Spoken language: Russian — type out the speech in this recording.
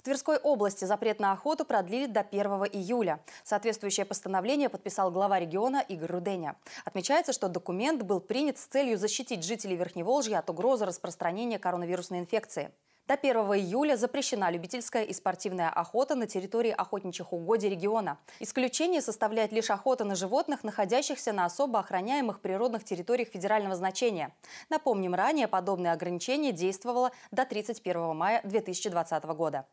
В Тверской области запрет на охоту продлили до 1 июля. Соответствующее постановление подписал глава региона Игорь Руденя. Отмечается, что документ был принят с целью защитить жителей Верхневолжья от угрозы распространения коронавирусной инфекции. До 1 июля запрещена любительская и спортивная охота на территории охотничьих угодий региона. Исключение составляет лишь охота на животных, находящихся на особо охраняемых природных территориях федерального значения. Напомним, ранее подобное ограничение действовало до 31 мая 2020 года.